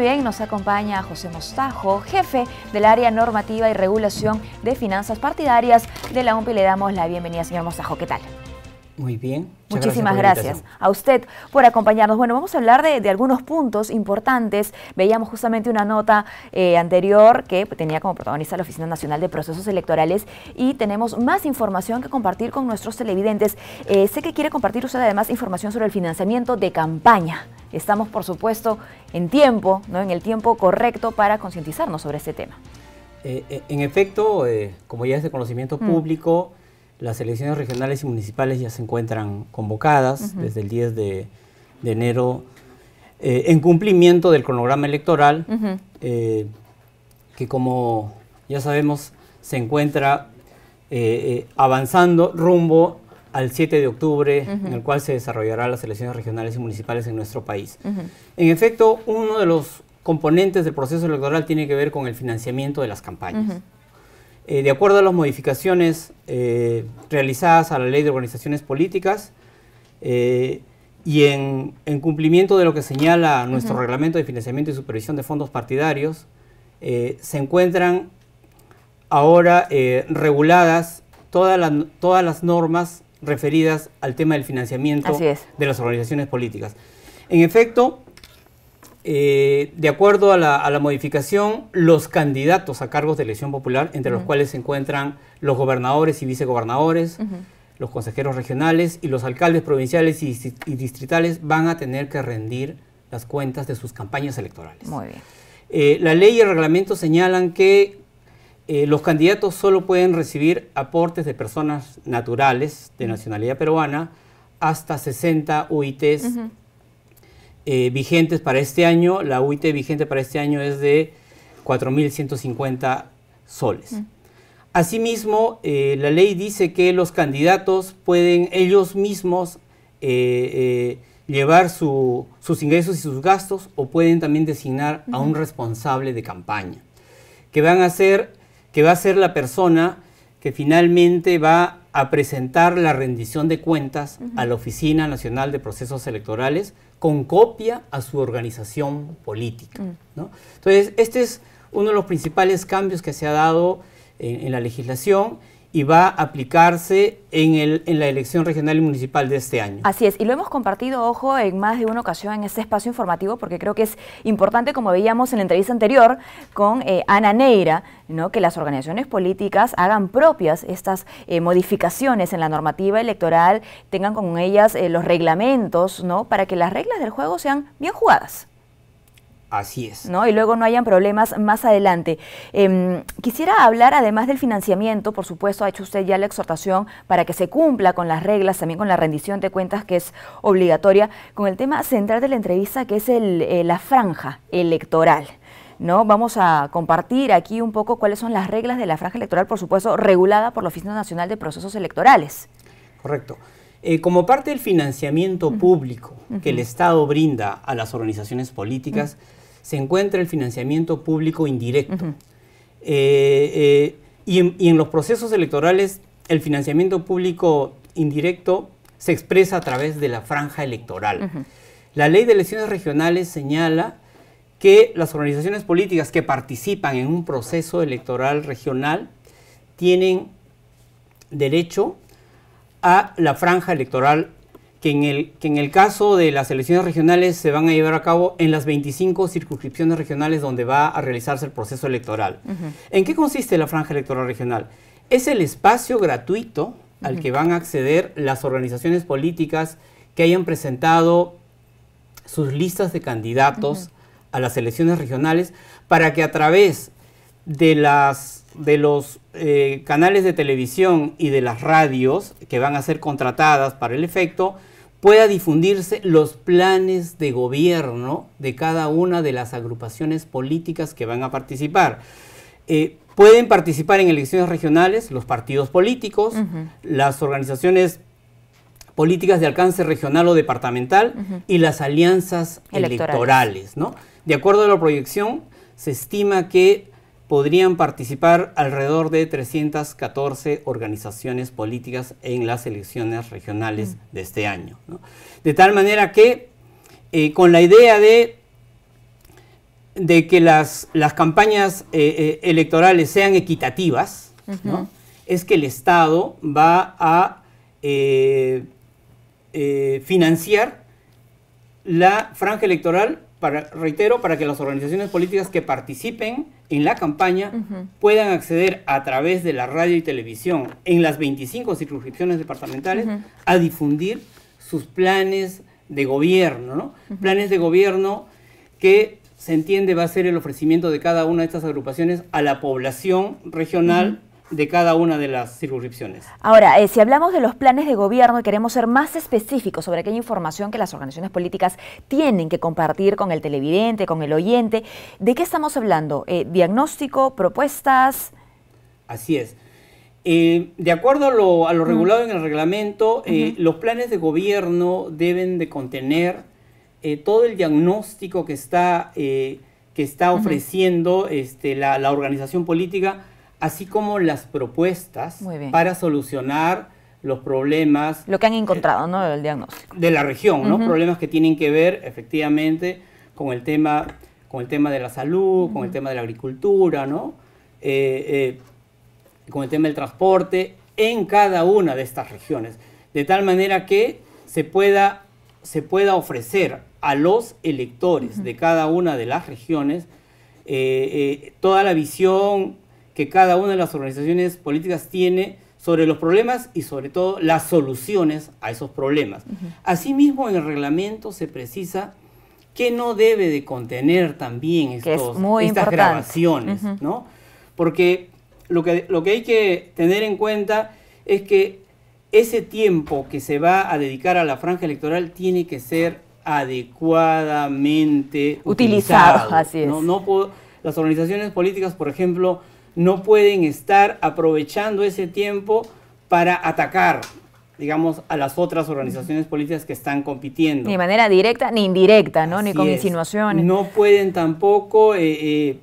bien, nos acompaña José Mostajo, jefe del área normativa y regulación de finanzas partidarias de la UMPI. Le damos la bienvenida, señor Mostajo. ¿Qué tal? Muy bien. Muchísimas gracias, a usted por acompañarnos. Bueno, vamos a hablar de, algunos puntos importantes. Veíamos justamente una nota eh, anterior que tenía como protagonista la Oficina Nacional de Procesos Electorales y tenemos más información que compartir con nuestros televidentes. Eh, sé que quiere compartir usted además información sobre el financiamiento de campaña. Estamos, por supuesto, en tiempo, ¿no? en el tiempo correcto para concientizarnos sobre este tema. Eh, en efecto, como ya es de conocimiento mm. público, las elecciones regionales y municipales ya se encuentran convocadas desde el 10 de, enero eh, en cumplimiento del cronograma electoral, eh, que como ya sabemos se encuentra eh, avanzando rumbo al 7 de octubre, en el cual se desarrollarán las elecciones regionales y municipales en nuestro país. En efecto, uno de los componentes del proceso electoral tiene que ver con el financiamiento de las campañas. Eh, de acuerdo a las modificaciones eh, realizadas a la ley de organizaciones políticas eh, y en, cumplimiento de lo que señala nuestro reglamento de financiamiento y supervisión de fondos partidarios, se encuentran ahora reguladas todas todas las normas referidas al tema del financiamiento de las organizaciones políticas. En efecto, eh, de acuerdo a la, modificación, los candidatos a cargos de elección popular, entre los cuales se encuentran los gobernadores y vicegobernadores, los consejeros regionales y los alcaldes provinciales y, distritales, van a tener que rendir las cuentas de sus campañas electorales. Muy bien. Eh, la ley y el reglamento señalan que eh, los candidatos solo pueden recibir aportes de personas naturales de nacionalidad peruana hasta 60 UITs eh, vigentes para este año, la UIT vigente para este año es de 4.150 soles. Mm. Asimismo, eh, la ley dice que los candidatos pueden ellos mismos eh, llevar sus ingresos y sus gastos o pueden también designar a un responsable de campaña, que, van a ser, que va a ser la persona que finalmente va a presentar la rendición de cuentas a la Oficina Nacional de Procesos Electorales con copia a su organización política. Mm. Entonces, este es uno de los principales cambios que se ha dado en la legislación y va a aplicarse en, el, en la elección regional y municipal de este año. Así es, y lo hemos compartido, ojo, en más de una ocasión en este espacio informativo, porque creo que es importante, como veíamos en la entrevista anterior con eh, Ana Neira, ¿no? que las organizaciones políticas hagan propias estas eh, modificaciones en la normativa electoral, tengan con ellas eh, los reglamentos, ¿no? para que las reglas del juego sean bien jugadas. Así es. ¿no? Y luego no hayan problemas más adelante. Em, quisiera hablar además del financiamiento, por supuesto, ha hecho usted ya la exhortación para que se cumpla con las reglas, también con la rendición de cuentas que es obligatoria, con el tema central de la entrevista que es el, eh, la franja electoral. ¿no? Vamos a compartir aquí un poco cuáles son las reglas de la franja electoral, por supuesto, regulada por la Oficina Nacional de Procesos Electorales. Correcto. Eh, como parte del financiamiento público que el Estado brinda a las organizaciones políticas, se encuentra el financiamiento público indirecto. Eh, eh, y, en, los procesos electorales, el financiamiento público indirecto se expresa a través de la franja electoral. La ley de elecciones regionales señala que las organizaciones políticas que participan en un proceso electoral regional tienen derecho a la franja electoral que en, el, caso de las elecciones regionales se van a llevar a cabo en las 25 circunscripciones regionales donde va a realizarse el proceso electoral. ¿En qué consiste la franja electoral regional? Es el espacio gratuito al que van a acceder las organizaciones políticas que hayan presentado sus listas de candidatos a las elecciones regionales para que a través de los eh, canales de televisión y de las radios que van a ser contratadas para el efecto pueda difundirse los planes de gobierno de cada una de las agrupaciones políticas que van a participar. Eh, pueden participar en elecciones regionales los partidos políticos, las organizaciones políticas de alcance regional o departamental y las alianzas electorales. De acuerdo a la proyección, se estima que podrían participar alrededor de 314 organizaciones políticas en las elecciones regionales mm. de este año. De tal manera que, eh, con la idea de, que las, campañas eh, eh, electorales sean equitativas, es que el Estado va a financiar la franja electoral reitero, para que las organizaciones políticas que participen en la campaña puedan acceder a través de la radio y televisión en las 25 circunscripciones departamentales a difundir sus planes de gobierno, Planes de gobierno que se entiende va a ser el ofrecimiento de cada una de estas agrupaciones a la población regional de cada una de las circunscripciones. Ahora, eh, si hablamos de los planes de gobierno y queremos ser más específicos sobre aquella información que las organizaciones políticas tienen que compartir con el televidente, con el oyente, ¿de qué estamos hablando? Eh, ¿Diagnóstico, propuestas? Así es. Eh, de acuerdo a lo, mm. regulado en el reglamento, los planes de gobierno deben de contener todo el diagnóstico que está, que está ofreciendo este, la organización política así como las propuestas para solucionar los problemas. Lo que han eh, encontrado, ¿no? El diagnóstico. De la región, ¿no? Problemas que tienen que ver efectivamente con el tema, con el tema de la salud, con el tema de la agricultura, ¿no? Eh, eh, con el tema del transporte en cada una de estas regiones. De tal manera que se pueda, se pueda ofrecer a los electores de cada una de las regiones toda la visión que cada una de las organizaciones políticas tiene sobre los problemas y sobre todo las soluciones a esos problemas. Asimismo, en el reglamento se precisa que no debe de contener también estas grabaciones, ¿no? Porque lo que, lo que hay que tener en cuenta es que ese tiempo que se va a dedicar a la franja electoral tiene que ser adecuadamente utilizado. ¿no? No las organizaciones políticas, por ejemplo, no pueden estar aprovechando ese tiempo para atacar, digamos, a las otras organizaciones políticas que están compitiendo. Ni de manera directa ni indirecta, ¿no? ni con insinuaciones. No pueden tampoco eh, eh,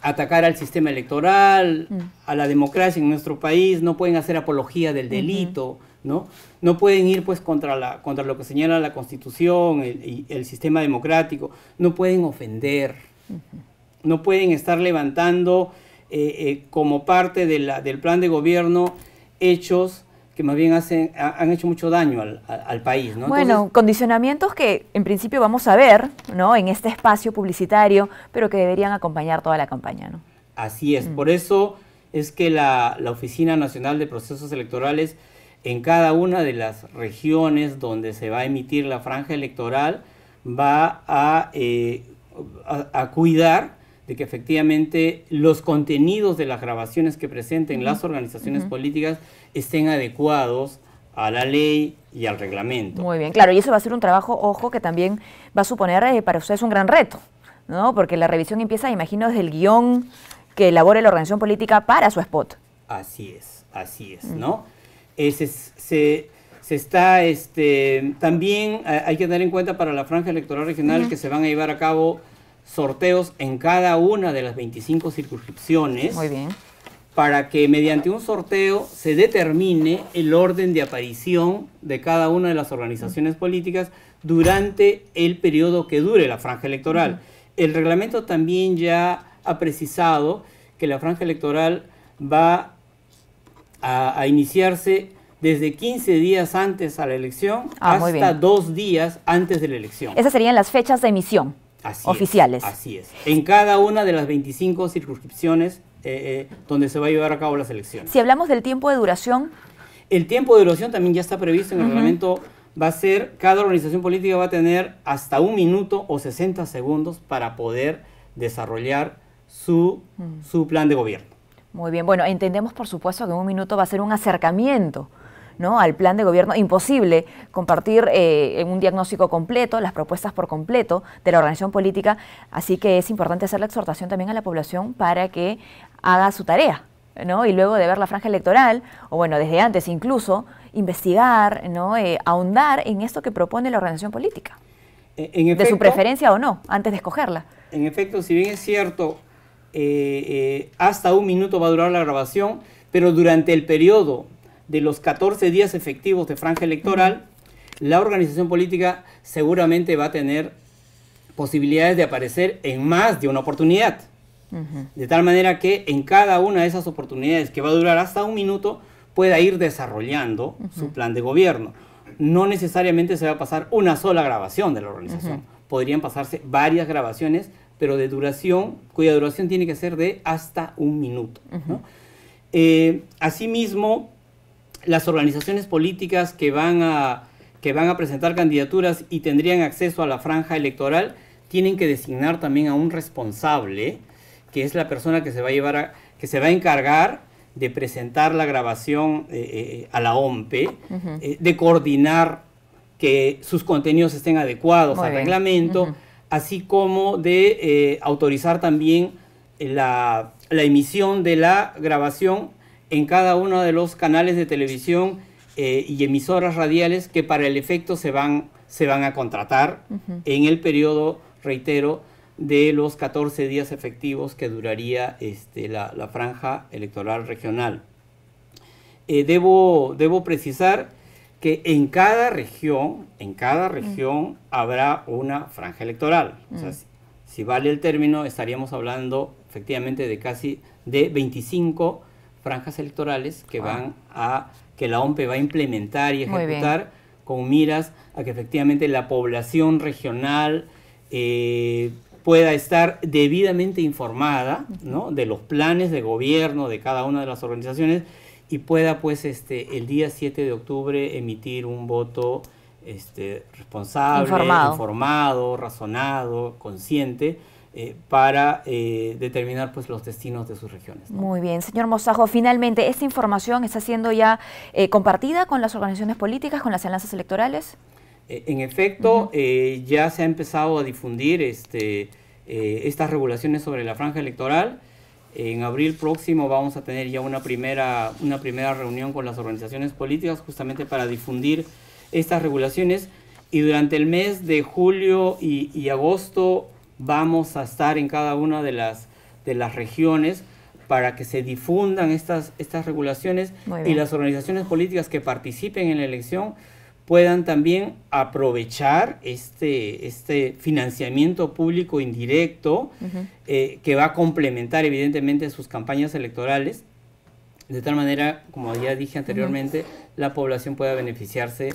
atacar al sistema electoral, mm. a la democracia en nuestro país, no pueden hacer apología del delito, ¿no? No pueden ir pues contra, la, contra lo que señala la Constitución, y el sistema democrático, no pueden ofender, no pueden estar levantando eh, eh, como parte del plan de gobierno hechos que más bien hacen, han hecho mucho daño al, país. Bueno, condicionamientos que en principio vamos a ver ¿no? en este espacio publicitario, pero que deberían acompañar toda la campaña. ¿no? Así es, mm. por eso es que la, Oficina Nacional de Procesos Electorales en cada una de las regiones donde se va a emitir la franja electoral va a eh, cuidar de que efectivamente los contenidos de las grabaciones que presenten las organizaciones políticas estén adecuados a la ley y al reglamento. Muy bien, claro, y eso va a ser un trabajo, ojo, que también va a suponer eh, para ustedes un gran reto, ¿no? Porque la revisión empieza, imagino, desde el guión que elabore la organización política para su spot. Así es, así es, mm. ¿no? se, está, este, también eh, hay que tener en cuenta para la franja electoral regional que se van a llevar a cabo sorteos en cada una de las 25 circunscripciones. Para que mediante un sorteo se determine el orden de aparición de cada una de las organizaciones políticas durante el periodo que dure la franja electoral. El reglamento también ya ha precisado que la franja electoral va a, iniciarse desde 15 días antes a la elección ah, hasta dos días antes de la elección. Esas serían las fechas de emisión oficiales. así es. En cada una de las 25 circunscripciones eh, eh, donde se va a llevar a cabo las elecciones. Si hablamos del tiempo de duración. El tiempo de duración también ya está previsto en el reglamento. Va a ser, cada organización política va a tener hasta un minuto o 60 segundos para poder desarrollar mm. su, plan de gobierno. Muy bien, bueno, entendemos por supuesto que un minuto va a ser un acercamiento al plan de gobierno. Imposible compartir eh, un diagnóstico completo, las propuestas por completo de la organización política, así que es importante hacer la exhortación también a la población para que haga su tarea. ¿no? Y luego de ver la franja electoral, o bueno, desde antes incluso, investigar, ¿no? Eh, ahondar en esto que propone la organización política. de su preferencia o no, antes de escogerla. En efecto, si bien es cierto, eh, hasta un minuto va a durar la grabación, pero durante el periodo de los 14 días efectivos de franja electoral, la organización política seguramente va a tener posibilidades de aparecer en más de una oportunidad. De tal manera que en cada una de esas oportunidades, que va a durar hasta un minuto, pueda ir desarrollando su plan de gobierno. No necesariamente se va a pasar una sola grabación de la organización. Podrían pasarse varias grabaciones, pero de duración, cuya duración tiene que ser de hasta un minuto. Eh, asimismo, las organizaciones políticas que van a, que van a presentar candidaturas y tendrían acceso a la franja electoral tienen que designar también a un responsable, que es la persona que se va a llevar a, que se va a encargar de presentar la grabación eh, eh, a la OMPE, eh, de coordinar que sus contenidos estén adecuados al reglamento, así como de autorizar también la, la emisión de la grabación en cada uno de los canales de televisión eh, y emisoras radiales que para el efecto se van, se van a contratar en el periodo, reitero, de los 14 días efectivos que duraría este, la, franja electoral regional. Eh, debo, debo precisar que en cada región, en cada región habrá una franja electoral. si, vale el término, estaríamos hablando efectivamente de casi de 25 franjas electorales que ah. van a que la OMPE va a implementar y ejecutar con miras a que efectivamente la población regional eh, pueda estar debidamente informada de los planes de gobierno de cada una de las organizaciones y pueda pues este el día 7 de octubre emitir un voto este, responsable, informado razonado, consciente eh, para eh, determinar pues, los destinos de sus regiones. Muy bien, señor Mosajo, finalmente, ¿esta información está siendo ya eh, compartida con las organizaciones políticas, con las alianzas electorales? en efecto, ya se ha empezado a difundir este, estas regulaciones sobre la franja electoral. En abril próximo vamos a tener ya una primera, una primera reunión con las organizaciones políticas justamente para difundir estas regulaciones y durante el mes de julio y, y agosto vamos a estar en cada una de las, de las regiones para que se difundan estas, estas regulaciones y las organizaciones políticas que participen en la elección puedan también aprovechar este, este financiamiento público indirecto eh, que va a complementar evidentemente sus campañas electorales, de tal manera, como ya dije anteriormente, la población pueda beneficiarse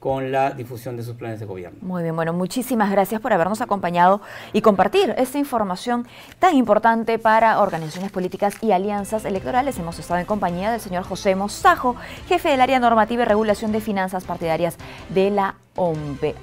con la difusión de sus planes de gobierno. Muy bien, bueno, muchísimas gracias por habernos acompañado y compartir esta información tan importante para organizaciones políticas y alianzas electorales. Hemos estado en compañía del señor José Mosajo, jefe del área normativa y regulación de finanzas partidarias de la OMPE.